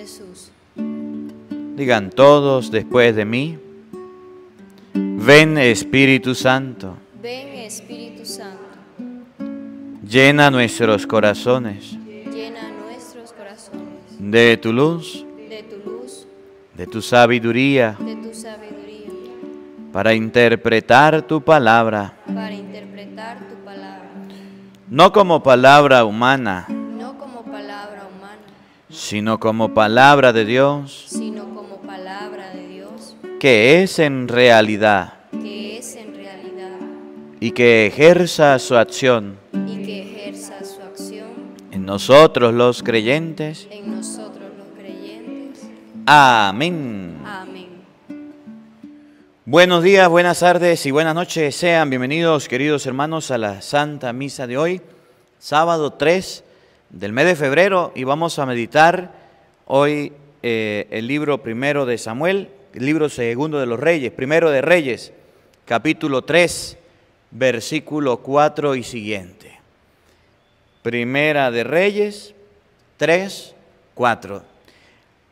Jesús. Digan todos después de mí, ven Espíritu Santo. Ven Espíritu Santo. Llena nuestros corazones. nuestros corazones. De tu luz. De tu De tu sabiduría. De tu sabiduría. Para interpretar tu palabra. Para interpretar tu palabra. No como palabra humana sino como palabra de Dios, que es en realidad, y que ejerza su acción, en nosotros los creyentes, en nosotros los creyentes. Amén. Amén. Buenos días, buenas tardes y buenas noches. Sean bienvenidos, queridos hermanos, a la Santa Misa de hoy, sábado 3 del mes de febrero y vamos a meditar hoy eh, el libro primero de Samuel, el libro segundo de los reyes, primero de reyes, capítulo 3, versículo 4 y siguiente. Primera de reyes, 3, 4.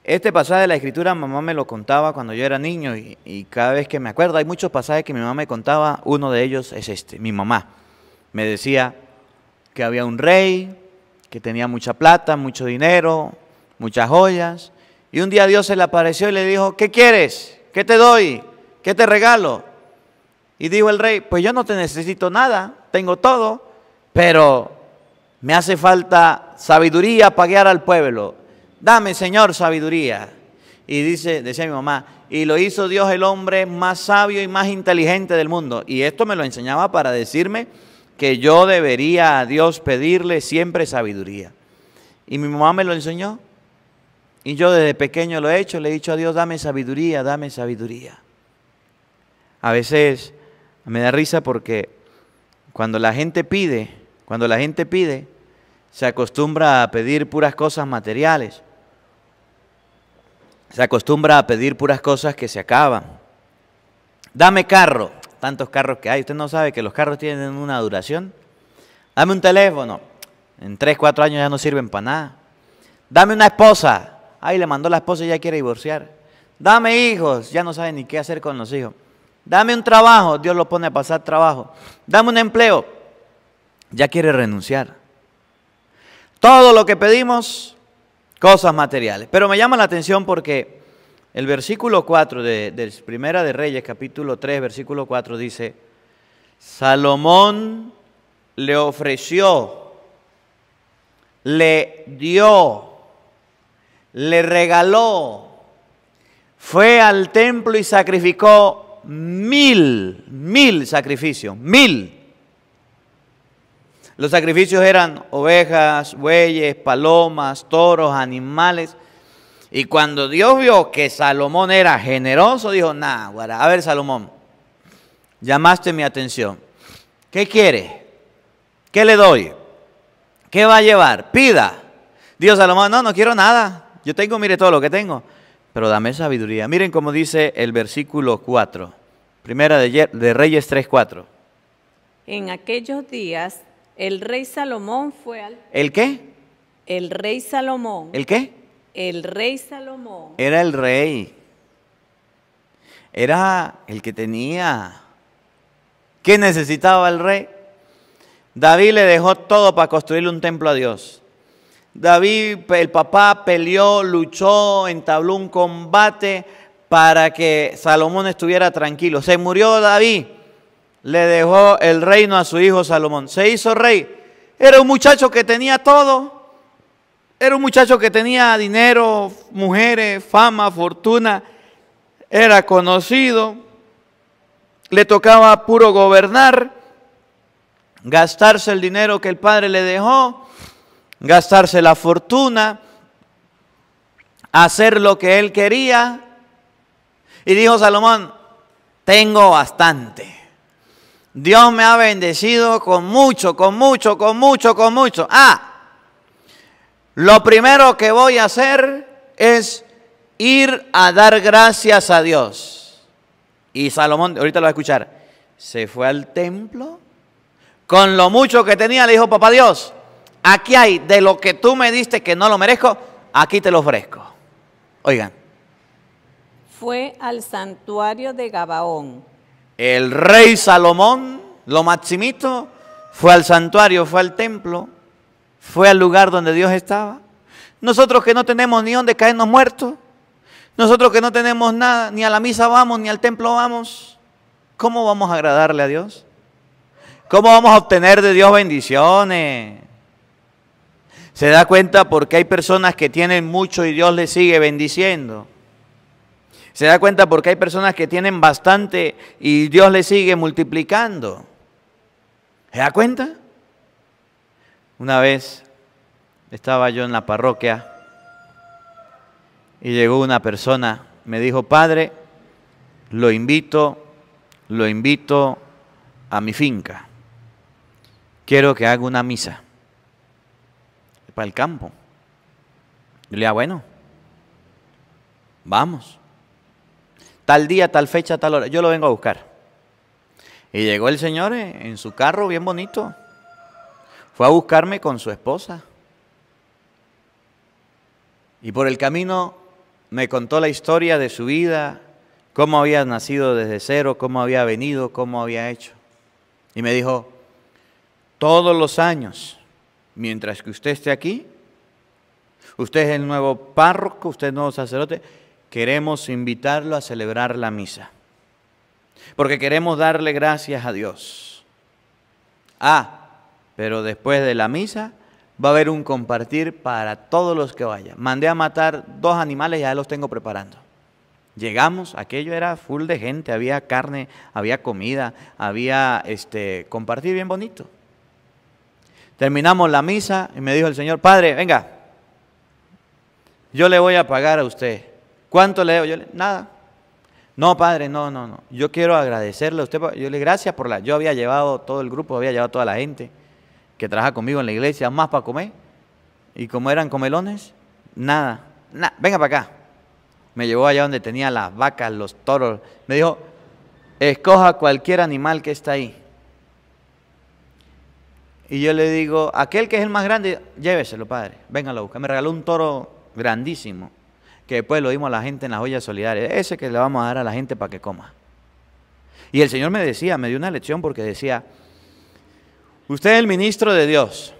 Este pasaje de la escritura mamá me lo contaba cuando yo era niño y, y, cada vez que me acuerdo, hay muchos pasajes que mi mamá me contaba, uno de ellos es este, mi mamá. Me decía que había un rey que tenía mucha plata, mucho dinero, muchas joyas. Y un día Dios se le apareció y le dijo, ¿qué quieres? ¿Qué te doy? ¿Qué te regalo? Y dijo el rey, pues yo no te necesito nada, tengo todo, pero me hace falta sabiduría para guiar al pueblo. Dame, Señor, sabiduría. Y dice, decía mi mamá, y lo hizo Dios el hombre más sabio y más inteligente del mundo. Y esto me lo enseñaba para decirme que yo debería a Dios pedirle siempre sabiduría. Y mi mamá me lo enseñó. Y yo desde pequeño lo he hecho, le he dicho a Dios, dame sabiduría, dame sabiduría. A veces me da risa porque cuando la gente pide, cuando la gente pide, se acostumbra a pedir puras cosas materiales. Se acostumbra a pedir puras cosas que se acaban. Dame carro tantos carros que hay. Usted no sabe que los carros tienen una duración. Dame un teléfono. En 3, 4 años ya no sirven para nada. Dame una esposa. Ahí le mandó la esposa y ya quiere divorciar. Dame hijos. Ya no sabe ni qué hacer con los hijos. Dame un trabajo. Dios lo pone a pasar trabajo. Dame un empleo. Ya quiere renunciar. Todo lo que pedimos, cosas materiales. Pero me llama la atención porque el versículo 4 de, Primera de Reyes, capítulo 3, versículo 4 dice, Salomón le ofreció, le dio, le regaló, fue al templo y sacrificó mil, mil sacrificios, mil. Los sacrificios eran ovejas, bueyes, palomas, toros, animales y cuando Dios vio que Salomón era generoso, dijo, nah, a ver Salomón, llamaste mi atención. ¿Qué quiere? ¿Qué le doy? ¿Qué va a llevar? Pida. Dios, Salomón, no, no quiero nada. Yo tengo, mire, todo lo que tengo. Pero dame sabiduría. Miren cómo dice el versículo 4. Primera de, Reyes 3, 4. En aquellos días, el rey Salomón fue al... ¿El qué? El rey Salomón. ¿El qué? el rey Salomón. Era el rey. Era el que tenía. ¿Qué necesitaba el rey? David le dejó todo para construirle un templo a Dios. David, el papá, peleó, luchó, entabló un combate para que Salomón estuviera tranquilo. Se murió David, le dejó el reino a su hijo Salomón. Se hizo rey. Era un muchacho que tenía todo. Era un muchacho que tenía dinero, mujeres, fama, fortuna, era conocido, le tocaba puro gobernar, gastarse el dinero que el padre le dejó, gastarse la fortuna, hacer lo que él quería. Y dijo Salomón, tengo bastante. Dios me ha bendecido con mucho, con mucho, con mucho, con mucho. Ah, lo primero que voy a hacer es ir a dar gracias a Dios. Y Salomón, ahorita lo va a escuchar, se fue al templo. Con lo mucho que tenía, le dijo, papá Dios, aquí hay de lo que tú me diste que no lo merezco, aquí te lo ofrezco. Oigan. Fue al santuario de Gabaón. El rey Salomón, lo maximito, fue al santuario, fue al templo fue al lugar donde Dios estaba. Nosotros que no tenemos ni dónde caernos muertos, nosotros que no tenemos nada, ni a la misa vamos, ni al templo vamos, ¿cómo vamos a agradarle a Dios? ¿Cómo vamos a obtener de Dios bendiciones? Se da cuenta porque hay personas que tienen mucho y Dios les sigue bendiciendo. Se da cuenta porque hay personas que tienen bastante y Dios les sigue multiplicando. ¿Se da cuenta? Una vez estaba yo en la parroquia y llegó una persona, me dijo, padre, lo invito, lo invito a mi finca. Quiero que haga una misa para el campo. Yo le dije, ah, bueno, vamos. Tal día, tal fecha, tal hora, yo lo vengo a buscar. Y llegó el señor eh, en su carro bien bonito fue a buscarme con su esposa. Y por el camino me contó la historia de su vida, cómo había nacido desde cero, cómo había venido, cómo había hecho. Y me dijo, todos los años, mientras que usted esté aquí, usted es el nuevo párroco, usted es el nuevo sacerdote, queremos invitarlo a celebrar la misa. Porque queremos darle gracias a Dios. Ah, pero después de la misa va a haber un compartir para todos los que vayan. Mandé a matar dos animales, y ya los tengo preparando. Llegamos, aquello era full de gente, había carne, había comida, había este compartir bien bonito. Terminamos la misa y me dijo el Señor, "Padre, venga. Yo le voy a pagar a usted. ¿Cuánto le debo?" Yo le, nada. No, padre, no, no, no. Yo quiero agradecerle a usted. Yo le gracias por la. Yo había llevado todo el grupo, había llevado toda la gente que trabaja conmigo en la iglesia, más para comer. Y como eran comelones, nada. nada venga para acá. Me llevó allá donde tenía las vacas, los toros. Me dijo, escoja cualquier animal que está ahí. Y yo le digo, aquel que es el más grande, lléveselo, padre. venga a buscar. Me regaló un toro grandísimo, que después lo dimos a la gente en las ollas solidarias. Ese que le vamos a dar a la gente para que coma. Y el Señor me decía, me dio una lección porque decía, Usted es el ministro de Dios.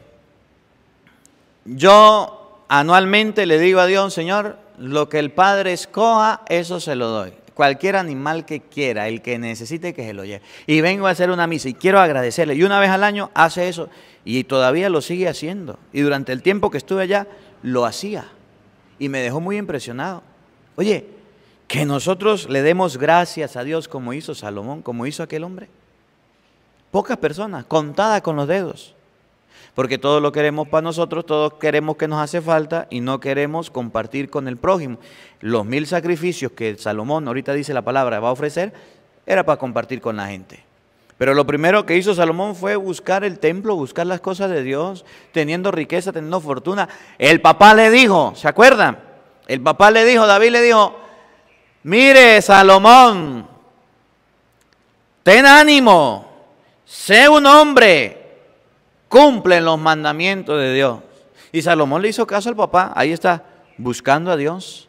Yo anualmente le digo a Dios, Señor, lo que el Padre escoja, eso se lo doy. Cualquier animal que quiera, el que necesite que se lo lleve. Y vengo a hacer una misa y quiero agradecerle. Y una vez al año hace eso y todavía lo sigue haciendo. Y durante el tiempo que estuve allá, lo hacía. Y me dejó muy impresionado. Oye, que nosotros le demos gracias a Dios como hizo Salomón, como hizo aquel hombre. Pocas personas, contadas con los dedos. Porque todo lo queremos para nosotros, todos queremos que nos hace falta y no queremos compartir con el prójimo. Los mil sacrificios que Salomón, ahorita dice la palabra, va a ofrecer, era para compartir con la gente. Pero lo primero que hizo Salomón fue buscar el templo, buscar las cosas de Dios, teniendo riqueza, teniendo fortuna. El papá le dijo, ¿se acuerdan? El papá le dijo, David le dijo, mire Salomón, ten ánimo, sé un hombre, cumple los mandamientos de Dios. Y Salomón le hizo caso al papá, ahí está, buscando a Dios.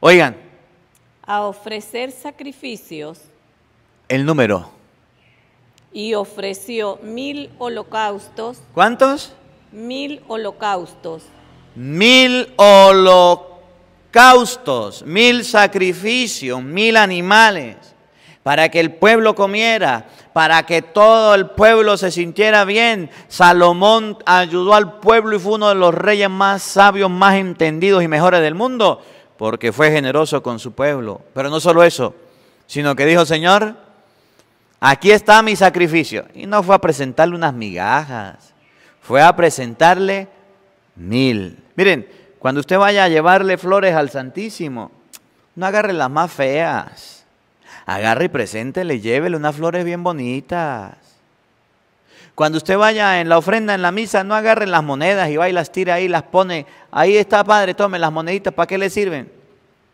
Oigan. A ofrecer sacrificios. El número. Y ofreció mil holocaustos. ¿Cuántos? Mil holocaustos. Mil holocaustos, mil sacrificios, mil animales para que el pueblo comiera, para que todo el pueblo se sintiera bien. Salomón ayudó al pueblo y fue uno de los reyes más sabios, más entendidos y mejores del mundo, porque fue generoso con su pueblo. Pero no solo eso, sino que dijo, Señor, aquí está mi sacrificio. Y no fue a presentarle unas migajas, fue a presentarle mil. Miren, cuando usted vaya a llevarle flores al Santísimo, no agarre las más feas agarre y preséntele, llévele unas flores bien bonitas. Cuando usted vaya en la ofrenda, en la misa, no agarre las monedas y va y las tira ahí, las pone. Ahí está, padre, tome las moneditas, ¿para qué le sirven?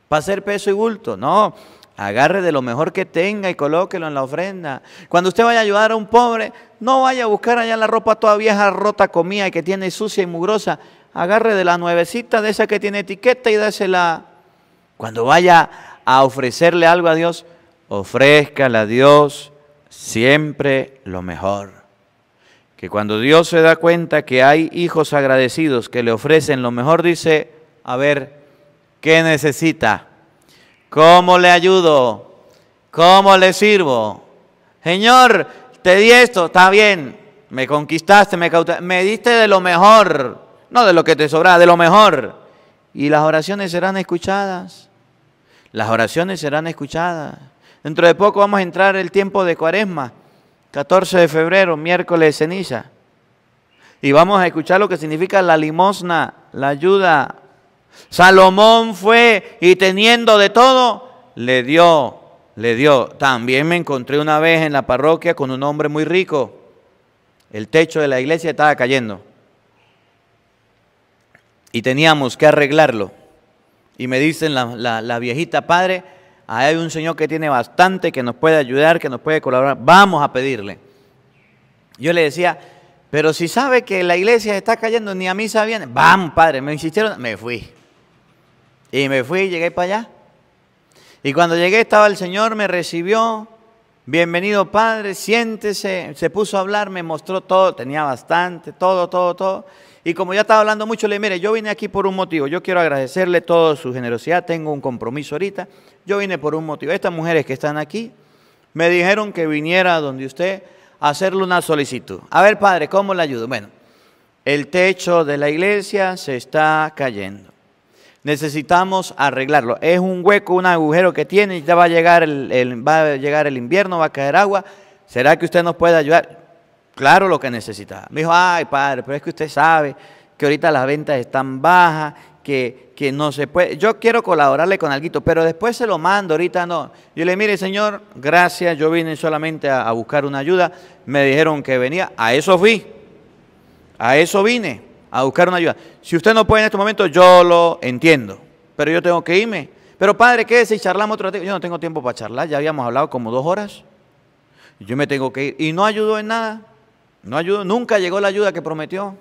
¿Para hacer peso y bulto? No, agarre de lo mejor que tenga y colóquelo en la ofrenda. Cuando usted vaya a ayudar a un pobre, no vaya a buscar allá la ropa toda vieja, rota, comida, que tiene sucia y mugrosa. Agarre de la nuevecita, de esa que tiene etiqueta y dásela. Cuando vaya a ofrecerle algo a Dios, Ofrezca a Dios siempre lo mejor. Que cuando Dios se da cuenta que hay hijos agradecidos que le ofrecen lo mejor, dice, a ver, ¿qué necesita? ¿Cómo le ayudo? ¿Cómo le sirvo? Señor, te di esto, está bien, me conquistaste, me, me diste de lo mejor, no de lo que te sobra, de lo mejor. Y las oraciones serán escuchadas. Las oraciones serán escuchadas. Dentro de poco vamos a entrar el tiempo de cuaresma, 14 de febrero, miércoles de ceniza. Y vamos a escuchar lo que significa la limosna, la ayuda. Salomón fue y teniendo de todo, le dio, le dio. También me encontré una vez en la parroquia con un hombre muy rico. El techo de la iglesia estaba cayendo. Y teníamos que arreglarlo. Y me dicen la, la viejita, padre, hay un Señor que tiene bastante, que nos puede ayudar, que nos puede colaborar. Vamos a pedirle. Yo le decía, pero si sabe que la iglesia está cayendo, ni a misa viene. Vamos, padre, me insistieron, me fui. Y me fui y llegué para allá. Y cuando llegué estaba el Señor, me recibió. Bienvenido, padre, siéntese. Se puso a hablar, me mostró todo, tenía bastante, todo, todo, todo. Y como ya estaba hablando mucho, le dije, mire, yo vine aquí por un motivo, yo quiero agradecerle toda su generosidad, tengo un compromiso ahorita, yo vine por un motivo. Estas mujeres que están aquí me dijeron que viniera donde usted a hacerle una solicitud. A ver, padre, ¿cómo le ayudo? Bueno, el techo de la iglesia se está cayendo. Necesitamos arreglarlo. Es un hueco, un agujero que tiene, ya va a llegar el, el, va a llegar el invierno, va a caer agua. ¿Será que usted nos puede ayudar? claro lo que necesitaba. Me dijo, ay padre, pero es que usted sabe que ahorita las ventas están bajas, que, que no se puede. Yo quiero colaborarle con algo, pero después se lo mando, ahorita no. Yo le mire, señor, gracias, yo vine solamente a, buscar una ayuda. Me dijeron que venía, a eso fui, a eso vine, a buscar una ayuda. Si usted no puede en este momento, yo lo entiendo, pero yo tengo que irme. Pero padre, ¿qué si charlamos otro tiempo? Yo no tengo tiempo para charlar, ya habíamos hablado como dos horas. Yo me tengo que ir. Y no ayudó en nada. No nunca llegó la ayuda que prometió.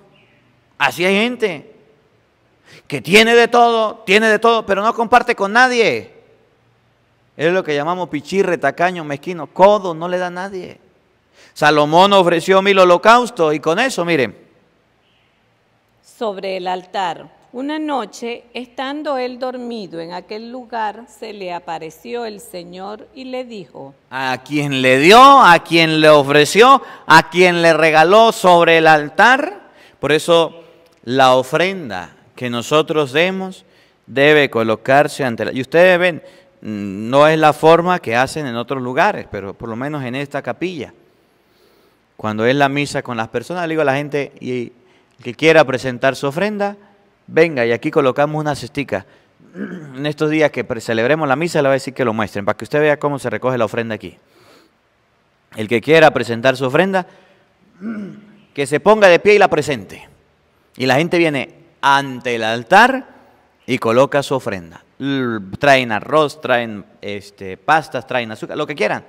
Así hay gente que tiene de todo, tiene de todo, pero no comparte con nadie. Es lo que llamamos pichirre, tacaño, mezquino, codo, no le da a nadie. Salomón ofreció mil holocaustos y con eso, miren. Sobre el altar una noche, estando él dormido en aquel lugar, se le apareció el Señor y le dijo, a quien le dio, a quien le ofreció, a quien le regaló sobre el altar. Por eso la ofrenda que nosotros demos debe colocarse ante la... Y ustedes ven, mm, no es la forma que hacen en otros lugares, pero por lo menos en esta capilla. Cuando es la misa con las personas, le digo a la gente, y que quiera presentar su ofrenda, venga, y aquí colocamos una cestica. En estos días que celebremos la misa, le voy a decir que lo muestren, para que usted vea cómo se recoge la ofrenda aquí. El que quiera presentar su ofrenda, que se ponga de pie y la presente. Y la gente viene ante el altar y coloca su ofrenda. Traen arroz, traen este, pastas, traen azúcar, lo que quieran,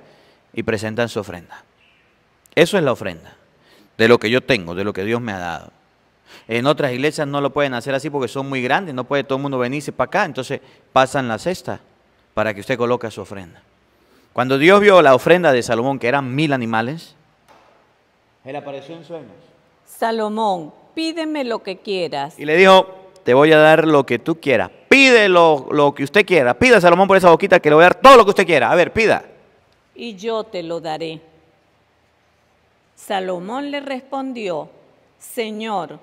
y presentan su ofrenda. Eso es la ofrenda, de lo que yo tengo, de lo que Dios me ha dado. En otras iglesias no lo pueden hacer así porque son muy grandes, no puede todo el mundo venirse para acá, entonces pasan la cesta para que usted coloque su ofrenda. Cuando Dios vio la ofrenda de Salomón, que eran mil animales, él apareció en sueños. Salomón, pídeme lo que quieras. Y le dijo, te voy a dar lo que tú quieras. Pide lo, que usted quiera. Pida Salomón por esa boquita que le voy a dar todo lo que usted quiera. A ver, pida. Y yo te lo daré. Salomón le respondió, Señor,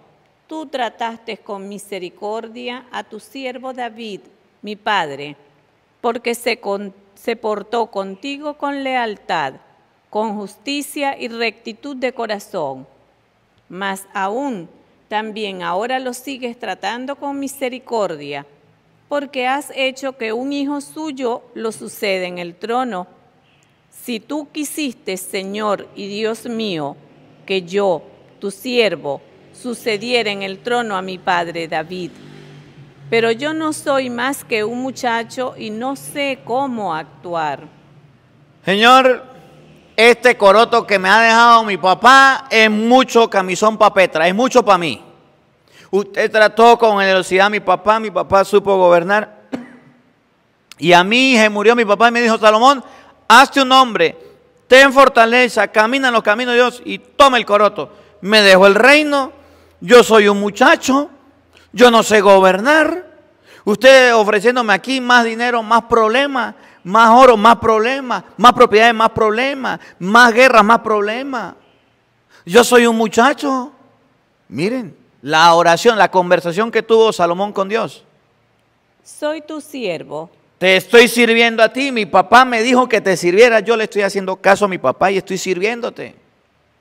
Tú trataste con misericordia a tu siervo David, mi padre, porque se, portó contigo con lealtad, con justicia y rectitud de corazón. Mas aún también ahora lo sigues tratando con misericordia, porque has hecho que un hijo suyo lo suceda en el trono. Si tú quisiste, Señor y Dios mío, que yo, tu siervo, sucediera en el trono a mi padre David. Pero yo no soy más que un muchacho y no sé cómo actuar. Señor, este coroto que me ha dejado mi papá es mucho camisón para Petra, es mucho para mí. Usted trató con generosidad a mi papá, mi papá supo gobernar. Y a mí se murió mi papá y me dijo, Salomón, hazte un hombre, ten fortaleza, camina en los caminos de Dios y toma el coroto. Me dejó el reino, yo soy un muchacho, yo no sé gobernar, usted ofreciéndome aquí más dinero, más problemas, más oro, más problemas, más propiedades, más problemas, más guerras, más problemas. Yo soy un muchacho. Miren, la oración, la conversación que tuvo Salomón con Dios. Soy tu siervo. Te estoy sirviendo a ti. Mi papá me dijo que te sirviera. Yo le estoy haciendo caso a mi papá y estoy sirviéndote.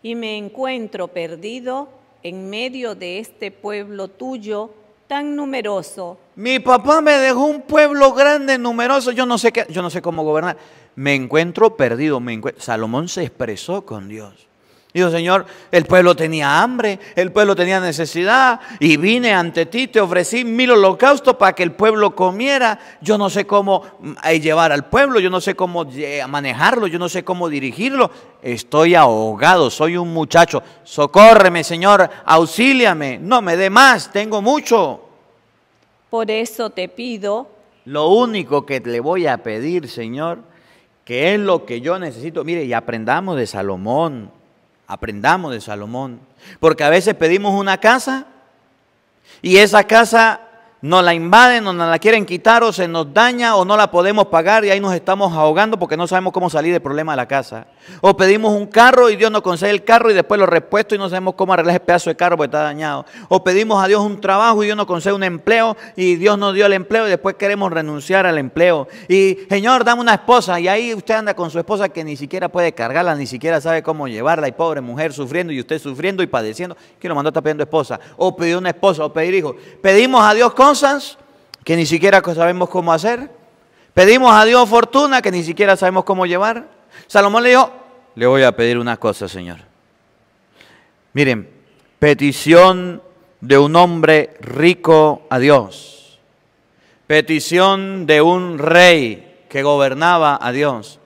Y me encuentro perdido en medio de este pueblo tuyo tan numeroso. Mi papá me dejó un pueblo grande, numeroso, yo no sé qué, yo no sé cómo gobernar. Me encuentro perdido, Salomón se expresó con Dios. Dijo, Señor, el pueblo tenía hambre, el pueblo tenía necesidad, y vine ante ti, te ofrecí mil holocaustos para que el pueblo comiera. Yo no sé cómo mm, eh, llevar al pueblo, yo no sé cómo eh, manejarlo, yo no sé cómo dirigirlo. Estoy ahogado, soy un muchacho. Socórreme, Señor, auxíliame, no me dé más, tengo mucho. Por eso te pido. Lo único que le voy a pedir, Señor, que es lo que yo necesito. Mire, y aprendamos de Salomón Aprendamos de Salomón. Porque a veces pedimos una casa y esa casa nos la invaden, o nos la quieren quitar, o se nos daña, o no la podemos pagar y ahí nos estamos ahogando porque no sabemos cómo salir del problema de la casa. O pedimos un carro y Dios nos concede el carro y después lo repuesto y no sabemos cómo arreglar ese pedazo de carro porque está dañado. O pedimos a Dios un trabajo y Dios nos concede un empleo y Dios nos dio el empleo y después queremos renunciar al empleo. Y Señor, dame una esposa y ahí usted anda con su esposa que ni siquiera puede cargarla, ni siquiera sabe cómo llevarla y pobre mujer sufriendo y usted sufriendo y padeciendo. ¿Quién lo mandó está pidiendo esposa? O pedir una esposa o pedir hijo Pedimos a Dios cosas que ni siquiera sabemos cómo hacer. Pedimos a Dios fortuna que ni siquiera sabemos cómo llevar. Salomón le dijo, le voy a pedir una cosa, Señor. Miren, petición de un hombre rico a Dios. Petición de un rey que gobernaba a Dios.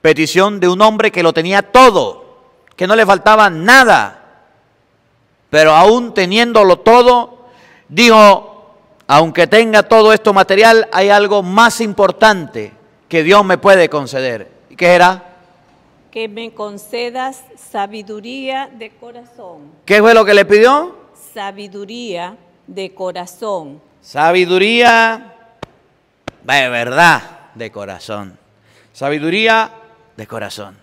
Petición de un hombre que lo tenía todo, que no le faltaba nada. Pero aún teniéndolo todo, dijo, aunque tenga todo esto material, hay algo más importante que Dios me puede conceder. ¿Y qué era? Que me concedas sabiduría de corazón. ¿Qué fue lo que le pidió? Sabiduría de corazón. Sabiduría de verdad, de corazón. Sabiduría de corazón.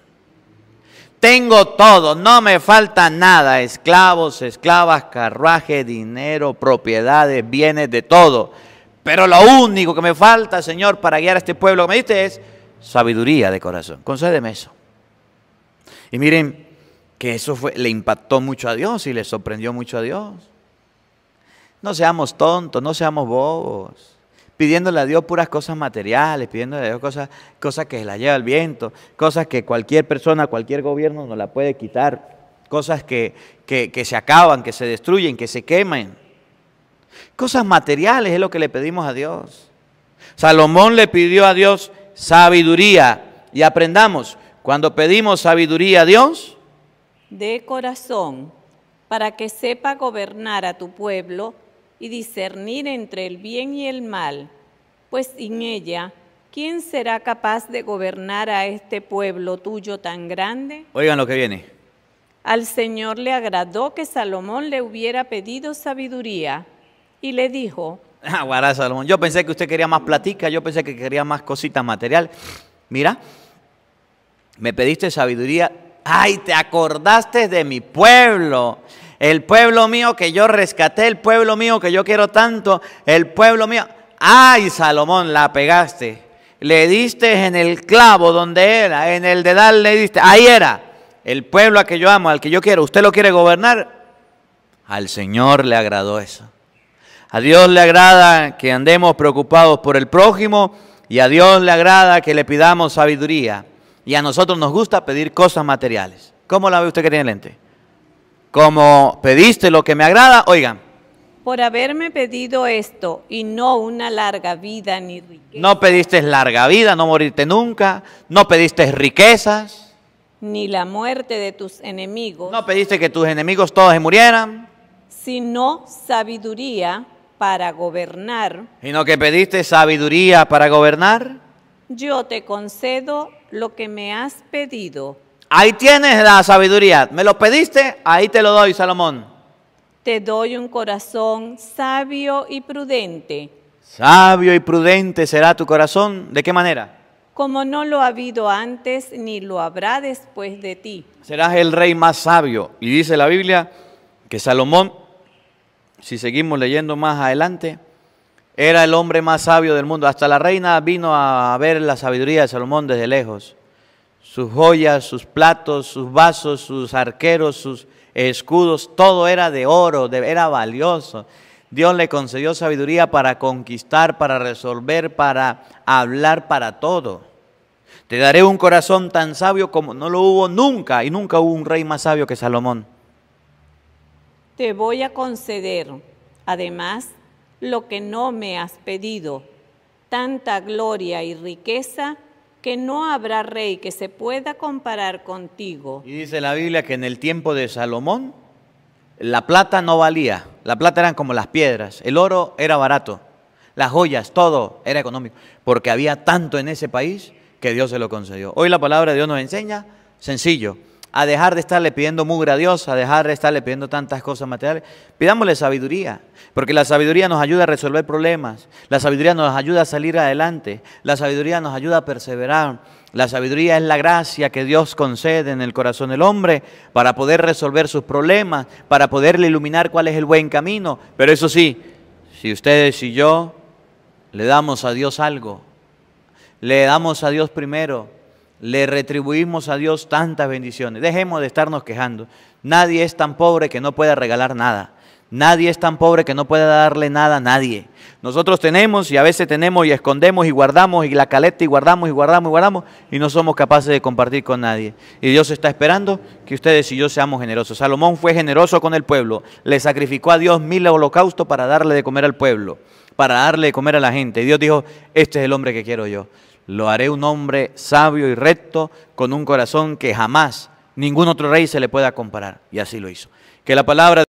Tengo todo, no me falta nada, esclavos, esclavas, carruaje, dinero, propiedades, bienes, de todo. Pero lo único que me falta, Señor, para guiar a este pueblo que me diste es sabiduría de corazón. Concédeme eso. Y miren que eso fue, le impactó mucho a Dios y le sorprendió mucho a Dios. No seamos tontos, no seamos bobos pidiéndole a Dios puras cosas materiales, pidiéndole a Dios cosas, cosas que se las lleva el viento, cosas que cualquier persona, cualquier gobierno no la puede quitar, cosas que, que, que se acaban, que se destruyen, que se queman. Cosas materiales es lo que le pedimos a Dios. Salomón le pidió a Dios sabiduría y aprendamos, cuando pedimos sabiduría a Dios, de corazón, para que sepa gobernar a tu pueblo y discernir entre el bien y el mal, pues sin ella, ¿quién será capaz de gobernar a este pueblo tuyo tan grande? Oigan lo que viene. Al Señor le agradó que Salomón le hubiera pedido sabiduría y le dijo, ah, guarda, Salomón, yo pensé que usted quería más platica, yo pensé que quería más cositas material. Mira, me pediste sabiduría, ay, te acordaste de mi pueblo el pueblo mío que yo rescaté, el pueblo mío que yo quiero tanto, el pueblo mío. Ay, Salomón, la pegaste. Le diste en el clavo donde era, en el dedal le diste. Ahí era. El pueblo a que yo amo, al que yo quiero. ¿Usted lo quiere gobernar? Al Señor le agradó eso. A Dios le agrada que andemos preocupados por el prójimo y a Dios le agrada que le pidamos sabiduría. Y a nosotros nos gusta pedir cosas materiales. ¿Cómo la ve usted que tiene lente? como pediste lo que me agrada, oigan. Por haberme pedido esto y no una larga vida ni riqueza. No pediste larga vida, no morirte nunca, no pediste riquezas. Ni la muerte de tus enemigos. No pediste que tus enemigos todos se murieran. Sino sabiduría para gobernar. Sino que pediste sabiduría para gobernar? Yo te concedo lo que me has pedido Ahí tienes la sabiduría. Me lo pediste, ahí te lo doy, Salomón. Te doy un corazón sabio y prudente. Sabio y prudente será tu corazón. ¿De qué manera? Como no lo ha habido antes ni lo habrá después de ti. Serás el rey más sabio. Y dice la Biblia que Salomón, si seguimos leyendo más adelante, era el hombre más sabio del mundo. Hasta la reina vino a ver la sabiduría de Salomón desde lejos sus joyas, sus platos, sus vasos, sus arqueros, sus escudos, todo era de oro, era valioso. Dios le concedió sabiduría para conquistar, para resolver, para hablar, para todo. Te daré un corazón tan sabio como no lo hubo nunca y nunca hubo un rey más sabio que Salomón. Te voy a conceder, además, lo que no me has pedido, tanta gloria y riqueza que no habrá rey que se pueda comparar contigo. Y dice la Biblia que en el tiempo de Salomón la plata no valía, la plata eran como las piedras, el oro era barato, las joyas, todo era económico, porque había tanto en ese país que Dios se lo concedió. Hoy la palabra de Dios nos enseña, sencillo, a dejar de estarle pidiendo mugre a Dios, a dejar de estarle pidiendo tantas cosas materiales. Pidámosle sabiduría, porque la sabiduría nos ayuda a resolver problemas, la sabiduría nos ayuda a salir adelante, la sabiduría nos ayuda a perseverar, la sabiduría es la gracia que Dios concede en el corazón del hombre para poder resolver sus problemas, para poderle iluminar cuál es el buen camino. Pero eso sí, si ustedes y yo le damos a Dios algo, le damos a Dios primero, le retribuimos a Dios tantas bendiciones. Dejemos de estarnos quejando. Nadie es tan pobre que no pueda regalar nada. Nadie es tan pobre que no pueda darle nada a nadie. Nosotros tenemos y a veces tenemos y escondemos y guardamos y la caleta y guardamos y guardamos y guardamos y no somos capaces de compartir con nadie. Y Dios está esperando que ustedes y yo seamos generosos. Salomón fue generoso con el pueblo. Le sacrificó a Dios mil holocaustos para darle de comer al pueblo, para darle de comer a la gente. Y Dios dijo, este es el hombre que quiero yo lo haré un hombre sabio y recto, con un corazón que jamás ningún otro rey se le pueda comparar. Y así lo hizo. Que la palabra